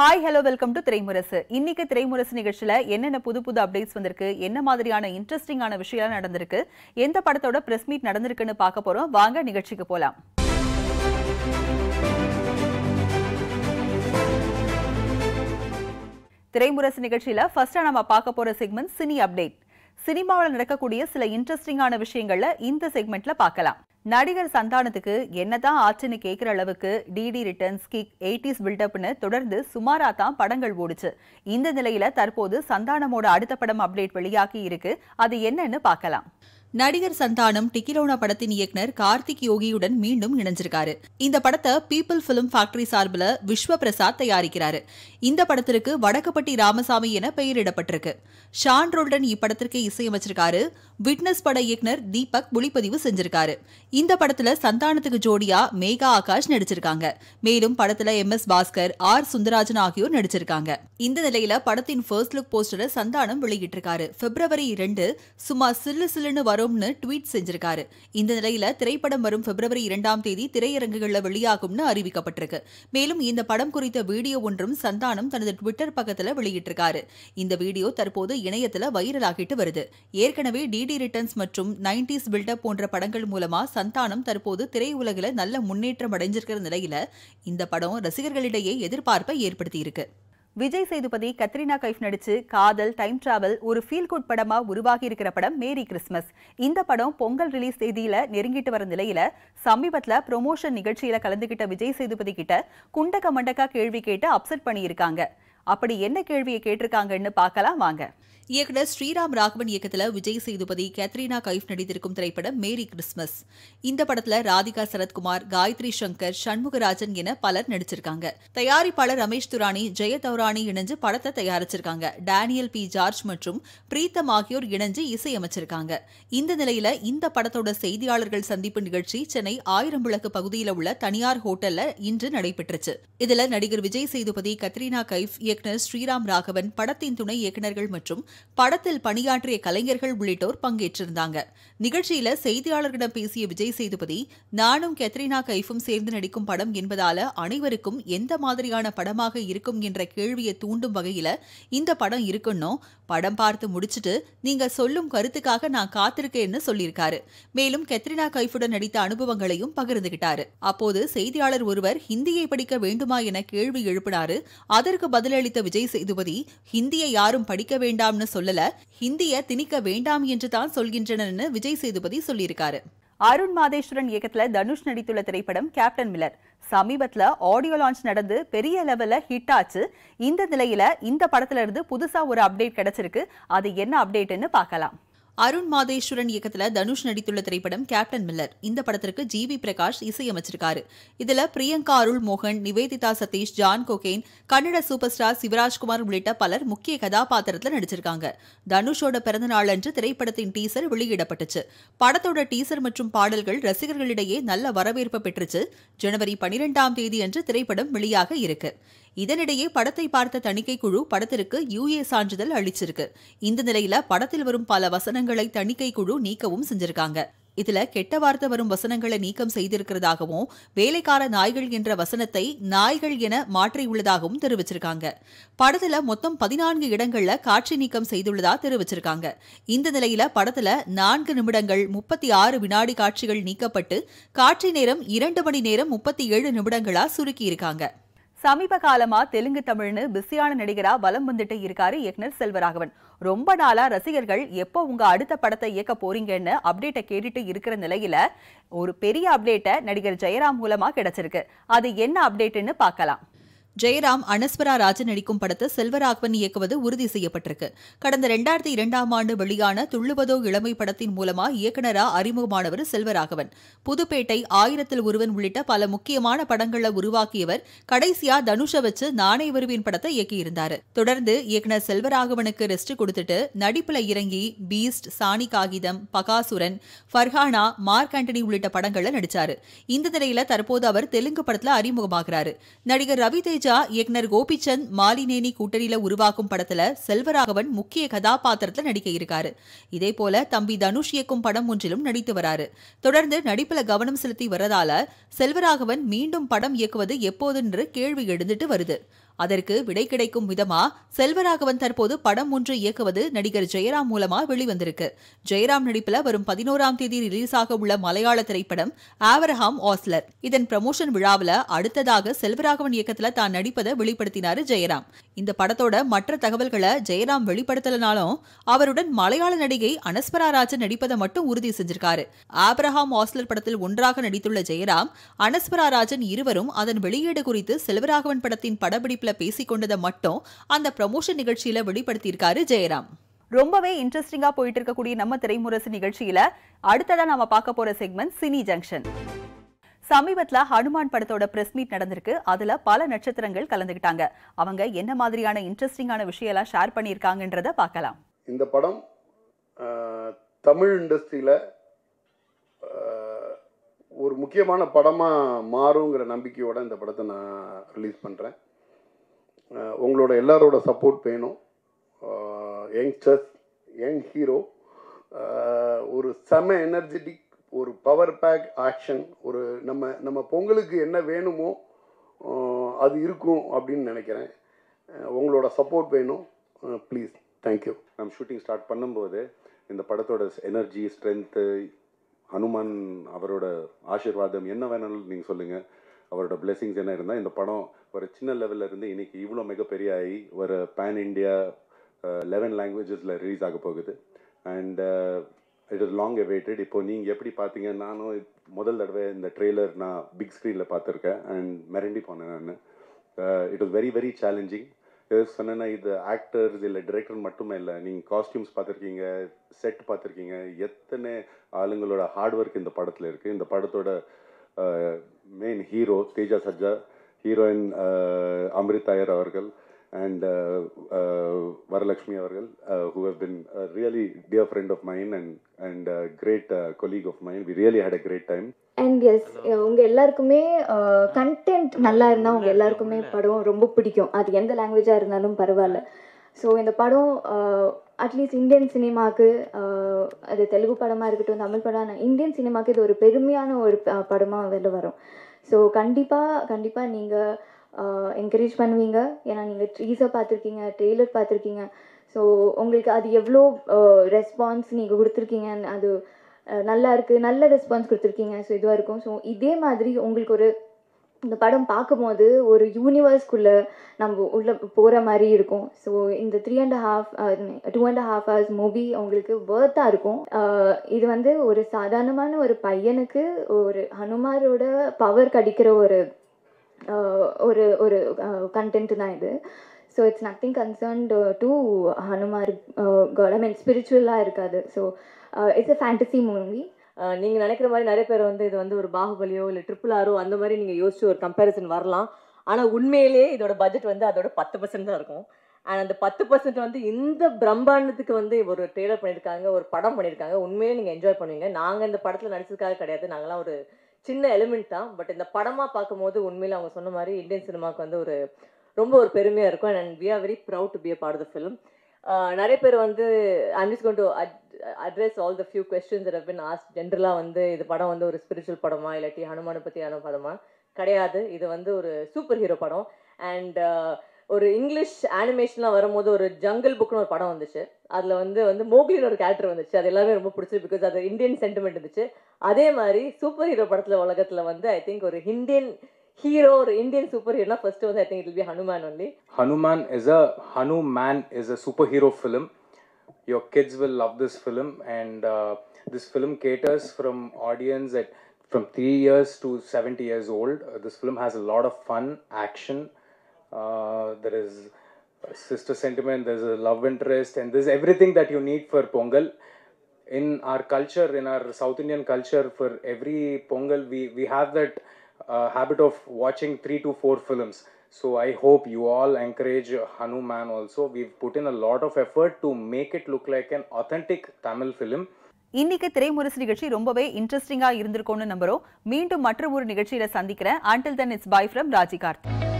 Hi hello welcome to Thiraimurasu இன்னைக்கு திரைமுரசு நிகழ்ச்சியில் என்னென்ன புது புது அப்டேட்ஸ் வந்திருக்கு என்ன மாதிரியான இன்ட்ரெஸ்டிங்கான விஷயம் நடந்திருக்கு எந்த படத்தோட பிரஸ் மீட் நடந்திருக்குன்னு பார்க்க போறோம் வாங்க நிகழ்ச்சிக்கு போலாம் திரைமுரசு நிகழ்ச்சியில் ஃபர்ஸ்ட்டாக நம்ம பார்க்க போகிற செக்மெண்ட் சினி அப்டேட் சினிமாவில் நடக்கக்கூடிய சில இன்ட்ரெஸ்டிங்கான விஷயங்களில் இந்த செக்மெண்ட்டில் பார்க்கலாம் நடிகர் சந்தானத்துக்கு என்னதான் ஆச்சுன்னு கேட்குற அளவுக்கு டிடி ரிட்டர்ன்ஸ் கிக் எயிட்டிஸ் பில்டப்னு தொடர்ந்து சுமாரா தான் படங்கள் ஓடுச்சு இந்த நிலையில தற்போது சந்தானமோட அடுத்த படம் அப்டேட் வெளியாகி இருக்கு அது என்னன்னு பார்க்கலாம் நடிகர் சந்தானம் டிக்கிலோனா படத்தின் இயக்குனர் கார்த்திக் யோகியுடன் மீண்டும் இணைஞ்சிருக்காரு இந்த படத்தை பீப்புள் பிலிம் ஃபேக்டரி சார்பில் விஸ்வ பிரசாத் தயாரிக்கிறாரு இந்த படத்திற்கு வடக்கப்பட்டி ராமசாமி என பெயரிடப்பட்டிருக்கு ஷான் ரோல்டன் இப்படத்திற்கு இசையமைச்சிருக்காரு விட்னஸ் பட இயக்குனர் தீபக் ஒளிப்பதிவு செஞ்சிருக்காரு இந்த படத்துல சந்தானத்துக்கு ஜோடியா மேகா ஆகாஷ் நடிச்சிருக்காங்க மேலும் படத்துல M S Bhaskar R Sundarrajan ஆகியோர் நடிச்சிருக்காங்க இந்த நிலையில படத்தின் ஃபர்ஸ்ட் லுக் போஸ்டரை சந்தானம் வெளியிட்டிருக்காரு பிப்ரவரி இரண்டு சுமார் சில்லு சில்லுன்னு வரும்னு ட்வீட் செஞ்சிருக்காரு இந்த நிலையில திரைப்படம் வரும் பிப்ரவரி இரண்டாம் தேதி திரையரங்குகளில் வெளியாகும்னு அறிவிக்கப்பட்டிருக்கு மேலும் இந்த படம் குறித்த வீடியோ ஒன்றும் சந்தானம் தனது ட்விட்டர் பக்கத்தில் வெளியிட்டிருக்காரு இந்த வீடியோ தற்போது இணையத்தில் வைரலாகிட்டு வருது ஏற்கனவே டிடி ரிட்டர்ன்ஸ் மற்றும் நைன்டிஸ் பில்டப் போன்ற படங்கள் மூலமா சந்தானம் தற்போது திரையுலகில் நல்ல முன்னேற்றம் அடைஞ்சிருக்கிற நிலையில இந்த படம் ரசிகர்களிடையே எதிர்பார்ப்பை ஏற்படுத்தியிருக்கு விஜய் சேதுபதி கத்ரீனா கைஃப் நடிச்சு காதல் டைம் டிராவல் ஒரு ஃபீல் குட் படமா உருவாகி இருக்கிற படம் மேரி கிறிஸ்மஸ் இந்த படம் பொங்கல் ரிலீஸ் தேதியில நெருங்கிட்டு வர நிலையில சமீபத்துல ப்ரொமோஷன் நிகழ்ச்சியில கலந்துகிட்ட விஜய் சேதுபதி கிட்ட குண்டக மண்டக்கா கேள்வி கேட்டு அப்செட் பண்ணியிருக்காங்க அப்படி என்ன கேள்வியை கேட்டிருக்காங்கன்னு பார்க்கலாம் வாங்க இயக்குனர் ஸ்ரீராம் ராகவன் இயக்கத்தில் விஜய் சேதுபதி கேத்ரீனா கைஃப் நடித்திருக்கும் திரைப்படம் மேரி கிறிஸ்மஸ் இந்த படத்தில் ராதிகா சரத்குமார் காயத்ரி சங்கர் சண்முகராஜன் என பலர் நடிச்சிருக்காங்க தயாரிப்பாளர் ரமேஷ் துராணி ஜெய தௌரானி இணைஞ்சு படத்தை தயாரிச்சிருக்காங்க டேனியல் பி ஜார்ஜ் மற்றும் பிரீத்தம் ஆகியோர் இணைஞ்சு இசையமைச்சிருக்காங்க இந்த நிலையில இந்த படத்தோட செய்தியாளர்கள் சந்திப்பு நிகழ்ச்சி சென்னை ஆயிரம் விளக்கு பகுதியில் உள்ள தனியார் ஹோட்டல்ல இன்று நடைபெற்றுச்சு இதுல நடிகர் விஜய் சேதுபதி கத்ரீனா கைஃப் இயக்குநர் ஸ்ரீராம் ராகவன் படத்தின் துணை இயக்குநர்கள் மற்றும் படத்தில் பணியாற்றிய கலைஞர்கள் உள்ளிட்டோர் பங்கேற்றிருந்தாங்க நிகழ்ச்சியில செய்தியாளர்களிடம் பேசிய விஜய் சேதுபதி நானும் கெத்ரினா கைஃபும் சேர்ந்து நடிக்கும் படம் என்பதால அனைவருக்கும் எந்த மாதிரியான படமாக இருக்கும் என்ற கேள்வியை தூண்டும் வகையில இந்த படம் இருக்குன்னும் படம் பார்த்து முடிச்சுட்டு நீங்க சொல்லும் கருத்துக்காக நான் காத்திருக்கேன்னு சொல்லியிருக்காரு மேலும் கெத்ரினா கைஃபுடன் நடித்த அனுபவங்களையும் பகிர்ந்துகிட்டாரு அப்போது செய்தியாளர் ஒருவர் ஹிந்தியை படிக்க வேண்டுமா என கேள்வி எழுப்பினாரு அதற்கு பதிலளி பதிலளித்த விஜய் சேதுபதி ஹிந்தியை யாரும் படிக்க வேண்டாம்னு சொல்லல ஹிந்திய திணிக்க வேண்டாம் என்று தான் சொல்கின்றனர்னு விஜய் சேதுபதி சொல்லியிருக்காரு அருண் மாதேஸ்வரன் இயக்கத்துல தனுஷ் நடித்துள்ள திரைப்படம் கேப்டன் மில்லர் சமீபத்துல ஆடியோ லான்ச் நடந்து பெரிய லெவல்ல ஹிட் ஆச்சு இந்த நிலையில இந்த படத்துல இருந்து புதுசா ஒரு அப்டேட் கிடைச்சிருக்கு அது என்ன அப்டேட்னு பார்க்கலாம் அருண் மாதேஸ்வரன் இயக்கத்தில் தனுஷ் நடித்துள்ள திரைப்படம் கேப்டன் மில்லர் இந்த படத்திற்கு ஜி வி பிரகாஷ் இசையமைச்சிருக்காரு இதில் பிரியங்கா அருள் மோகன் நிவேதிதா சதீஷ் ஜான் கோகேன் கன்னட சூப்பர் ஸ்டார் சிவராஜ்குமார் உள்ளிட்ட பலர் முக்கிய கதாபாத்திரத்தில் நடிச்சிருக்காங்க தனுஷோட பிறந்த நாளன்று திரைப்படத்தின் டீசர் வெளியிடப்பட்டுச்சு படத்தோட டீசர் மற்றும் பாடல்கள் ரசிகர்களிடையே நல்ல வரவேற்பு பெற்றுச்சு ஜனவரி பனிரெண்டாம் தேதி அன்று திரைப்படம் வெளியாக இருக்கு இதனிடையே படத்தை பார்த்த தணிக்கை குழு படத்திற்கு யூஏ சான்றிதழ் அளிச்சிருக்கு இந்த நிலையில படத்தில் வரும் பல வசனங்களை தணிக்கை குழு நீக்கவும் செஞ்சிருக்காங்க இதுல கெட்ட வார்த்தை வரும் வசனங்களை நீக்கம் செய்திருக்கிறதாகவும் வேலைக்கார நாய்கள் என்ற வசனத்தை நாய்கள் என மாற்றியுள்ளதாகவும் தெரிவிச்சிருக்காங்க படத்துல மொத்தம் பதினான்கு இடங்கள்ல காட்சி நீக்கம் செய்துள்ளதா தெரிவிச்சிருக்காங்க இந்த நிலையில படத்துல நான்கு நிமிடங்கள் முப்பத்தி ஆறு வினாடி காட்சிகள் நீக்கப்பட்டு காட்சி நேரம் இரண்டு மணி நேரம் முப்பத்தி ஏழு நிமிடங்களா சுருக்கியிருக்காங்க சமீப காலமா தெலுங்கு தமிழ்னு பிஸியான நடிகரா வலம் வந்துட்டு இருக்காரு இயக்குனர் செல்வராகவன் ரொம்ப நாளா ரசிகர்கள் எப்போ உங்க அடுத்த படத்தை இயக்க போறீங்கன்னு அப்டேட்டை கேட்டுட்டு இருக்கிற நிலையில ஒரு பெரிய அப்டேட்டை நடிகர் ஜெயராம் மூலமா கிடைச்சிருக்கு அது என்ன அப்டேட்டுன்னு பார்க்கலாம் ஜெயராம் அனஸ்வரா ராஜன் நடிக்கும் படத்தை செல்வராகவன் இயக்குவது உறுதி செய்யப்பட்டிருக்கு கடந்த இரண்டாயிரத்தி இரண்டாம் ஆண்டு வெளியான துள்ளுவதோ இளமை படத்தின் மூலமா இயக்குநரா அறிமுகமானவர் செல்வராகவன் புதுப்பேட்டை ஆயிரத்தில் ஒருவன் உள்ளிட்ட பல முக்கியமான படங்களை உருவாக்கியவர் கடைசியா தனுஷ வச்சு நானே வருவின் படத்தை இயக்கியிருந்தார் தொடர்ந்து இயக்குனர் செல்வராகவனுக்கு ரெஸ்ட் கொடுத்துட்டு நடிப்புல இறங்கி பீஸ்ட் சாணி காகிதம் பகாசுரன் ஃபர்ஹானா மார்க் ஆண்டனி உள்ளிட்ட படங்களை நடிச்சாரு இந்த நிலையில தற்போது அவர் தெலுங்கு படத்துல அறிமுகமாகிறார் நடிகர் ரவி தேஜ் ராஜா இயக்குனர் கோபிச்சந்த் மாலினேனி கூட்டணியில உருவாக்கும் படத்துல செல்வராகவன் முக்கிய கதாபாத்திரத்தில் நடிக்க இருக்காரு இதே போல தம்பி தனுஷ் இயக்கும் படம் ஒன்றிலும் நடித்து வராரு தொடர்ந்து நடிப்புல கவனம் செலுத்தி வரதால செல்வராகவன் மீண்டும் படம் இயக்குவது எப்போதுன்று கேள்வி எழுந்துட்டு வருது அதற்கு விடை கிடைக்கும் விதமா செல்வராகவன் தற்போது படம் ஒன்று இயக்குவது நடிகர் ஜெயராம் மூலமா வெளிவந்திருக்கு ஜெயராம் நடிப்பில் வரும் பதினோராம் தேதி ரிலீஸ் ஆக உள்ள மலையாள திரைப்படம் ஆவரஹாம் ஆஸ்லர் இதன் ப்ரமோஷன் விழாவில் அடுத்ததாக செல்வராகவன் இயக்கத்தில் தான் நடிப்பதை வெளிப்படுத்தினார் ஜெயராம் இந்த படத்தோட மற்ற தகவல்களை ஜெயராம் வெளிப்படுத்தலனாலும் அவருடன் மலையாள நடிகை அனஸ்வரா ராஜன் நடிப்பதை மட்டும் உறுதி செஞ்சிருக்காரு ஆப்ரஹாம் ஆஸ்லர் படத்தில் ஒன்றாக நடித்துள்ள ஜெயராம் அனஸ்வரா ராஜன் இருவரும் அதன் வெளியீடு குறித்து செல்வராகவன் படத்தின் படப்பிடிப்பில் பேசி பேசிக்கொண்டதை மட்டும் அந்த ப்ரமோஷன் நிகழ்ச்சியில வெளிப்படுத்தியிருக்காரு ஜெயராம் ரொம்பவே இன்ட்ரெஸ்டிங்காக போயிட்டு இருக்கக்கூடிய நம்ம திரைமுரசு நிகழ்ச்சியில் அடுத்ததான் நம்ம பார்க்க போகிற செக்மெண்ட் சினி ஜங்ஷன் சமீபத்தில் ஹனுமான் படத்தோட பிரஸ் மீட் நடந்திருக்கு அதில் பல நட்சத்திரங்கள் கலந்துக்கிட்டாங்க அவங்க என்ன மாதிரியான இன்ட்ரெஸ்டிங்கான விஷயம்லாம் ஷேர் பண்ணியிருக்காங்கன்றத பார்க்கலாம் இந்த படம் தமிழ் இண்டஸ்ட்ரியில் ஒரு முக்கியமான படமாக மாறுங்கிற நம்பிக்கையோட இந்த படத்தை நான் ரிலீஸ் பண்ணுறேன் உங்களோட எல்லாரோட சப்போர்ட் வேணும் யங்ஸ்டர்ஸ் யங் ஹீரோ ஒரு செம எனர்ஜெட்டிக் ஒரு பவர் பேக் ஆக்ஷன் ஒரு நம்ம நம்ம பொங்கலுக்கு என்ன வேணுமோ அது இருக்கும் அப்படின்னு நினைக்கிறேன் உங்களோட சப்போர்ட் வேணும் ப்ளீஸ் தேங்க்யூ நம்ம ஷூட்டிங் ஸ்டார்ட் பண்ணும்போது இந்த படத்தோட எனர்ஜி ஸ்ட்ரென்த்து ஹனுமான் அவரோட ஆசிர்வாதம் என்ன வேணாலும் நீங்கள் சொல்லுங்கள் அவரோட பிளெஸிங்ஸ் என்ன இருந்தால் இந்த படம் ஒரு சின்ன லெவலில் இருந்து இன்றைக்கி இவ்வளோ மிகப்பெரிய ஆகி ஒரு பேன் இண்டியா லெவன் லாங்குவேஜஸில் ரிலீஸ் ஆக போகுது and it is long awaited இப்போ நீங்கள் எப்படி பார்த்தீங்க நானும் முதல் தடவை இந்த ட்ரெய்லர் நான் பிக் ஸ்க்ரீனில் பார்த்துருக்கேன் அண்ட் மிரண்டி போனேன் நான் it is very very challenging சொன்னேன்னா இது ஆக்டர்ஸ் இல்லை டிரெக்டர் மட்டுமே இல்லை நீங்கள் காஸ்டியூம்ஸ் பார்த்துருக்கீங்க செட் பார்த்துருக்கீங்க எத்தனை ஆளுங்களோட ஹார்ட் ஒர்க் இந்த படத்தில் இருக்குது இந்த படத்தோட main hero Teja Sajja heroine Amritha அவர்கள் அண்ட் வரலட்சுமி அவர்கள் who have been really dear friend of mine and and great colleague of mine we really had a great time and yes உங்கள் எல்லாருக்குமே கண்டென்ட் நல்லா இருந்தால் உங்கள் எல்லாருக்குமே படம் ரொம்ப பிடிக்கும் அது எந்த லாங்குவேஜாக இருந்தாலும் பரவாயில்ல ஸோ இந்த படம் அட்லீஸ்ட் இந்தியன் சினிமாவுக்கு அது தெலுங்கு படமாக இருக்கட்டும் தமிழ் படம் இந்தியன் சினிமாவுக்கு இது ஒரு பெருமையான ஒரு படமாக வெளில வரும் ஸோ கண்டிப்பாக கண்டிப்பாக நீங்கள் என்கரேஜ் பண்ணுவீங்க ஏன்னா நீங்கள் ட்ரீஸை பார்த்துருக்கீங்க ட்ரெய்லர் பார்த்துருக்கீங்க ஸோ உங்களுக்கு அது எவ்வளோ ரெஸ்பான்ஸ் நீங்கள் கொடுத்துருக்கீங்க அது நல்லா இருக்குது நல்ல ரெஸ்பான்ஸ் கொடுத்துருக்கீங்க ஸோ இதுவாக இருக்கும் ஸோ இதே மாதிரி உங்களுக்கு ஒரு இந்த படம் பார்க்கும்போது ஒரு யூனிவர்ஸ்குள்ளே நம்ம உள்ளே போகிற மாதிரி இருக்கும் ஸோ இந்த three and half two and half hours movie அவங்களுக்கு ஒர்த்தாக இருக்கும் uh, இது வந்து ஒரு சாதாரணமான ஒரு பையனுக்கு ஒரு ஹனுமாரோட பவர் கடிக்கிற uh, ஒரு ஒரு ஒரு uh, கண்டென்ட் தான் இது so it's nothing concerned to Hanuman government ஸ்பிரிச்சுவலாக இருக்காது so it's a fantasy movie நீங்கள் நினைக்கிற மாதிரி நிறைய பேர் வந்து இது வந்து ஒரு பாகுபலியோ இல்லை ட்ரிபிள் ஆரோ அந்த மாதிரி நீங்கள் யோசிச்சு ஒரு கம்பேரிசன் வரலாம் ஆனால் உண்மையிலேயே இதோட பட்ஜெட் வந்து அதோட பத்து பர்சன்ட் தான் இருக்கும் அண்ட் அந்த பத்து பர்சன்ட் வந்து இந்த பிரம்மாண்டத்துக்கு வந்து ஒரு ட்ரெய்லர் பண்ணியிருக்காங்க ஒரு படம் பண்ணியிருக்காங்க உண்மையிலே நீங்கள் என்ஜாய் பண்ணுவீங்க நாங்கள் இந்த படத்தில் நடிச்சதுக்காக கிடையாது நாங்களாம் ஒரு சின்ன எலிமெண்ட் தான் பட் இந்த படமாக பார்க்கும்போது உண்மையில் அவங்க சொன்ன மாதிரி இந்தியன் சினிமாவுக்கு வந்து ஒரு ரொம்ப ஒரு பெருமையாக இருக்கும் and and we are very proud to be a part the film நிறைய பேர் வந்து ஐம் கொண்டு address all the few questions that have been ஆஸ் ஜென்ரலாக வந்து இது படம் வந்து ஒரு ஸ்பிரிச்சுவல் படமா இல்லாட்டி ஹனுமானை பற்றியான படமா கிடையாது இது வந்து ஒரு சூப்பர் ஹீரோ படம் அண்ட் ஒரு இங்கிலீஷ் அனிமேஷன்லாம் வரும்போது ஒரு ஜங்கிள் புக்னு ஒரு படம் வந்துச்சு அதில் வந்து வந்து மோக்லின்னு ஒரு கேரக்டர் வந்துச்சு அது எல்லாமே ரொம்ப பிடிச்சது பிகாஸ் அது இந்தியன் சென்டிமெண்ட் இருந்துச்சு அதே மாதிரி சூப்பர் ஹீரோ படத்தில் உலகத்தில் வந்து ஐ திங்க் ஒரு இந்தியன் ஹீரோ ஒரு இந்தியன் சூப்பர் ஹீரோனா ஃபர்ஸ்ட் வந்து I think it be Hanuman only Hanuman is a Hanuman is a super hero film your kids will love this film and uh, this film caters from audience at from 3 years to 70 years old uh, this film has a lot of fun action uh, there is sister sentiment there's a love interest and there's everything that you need for pongal in our culture in our south indian culture for every pongal we we have that uh, habit of watching 3 to 4 films So I hope you all encourage Hanuman also. We've put in a lot of effort to make it look like an authentic Tamil film. இன்னைக்கு திரைமுரசு நிகழ்ச்சி ரொம்பவே இன்ட்ரெஸ்டிங்காக இருந்திருக்கும்னு நம்புகிறோம் மீண்டும் மற்ற ஒரு நிகழ்ச்சியில் சந்திக்கிறேன் until then it's bye from ராஜிகார்த்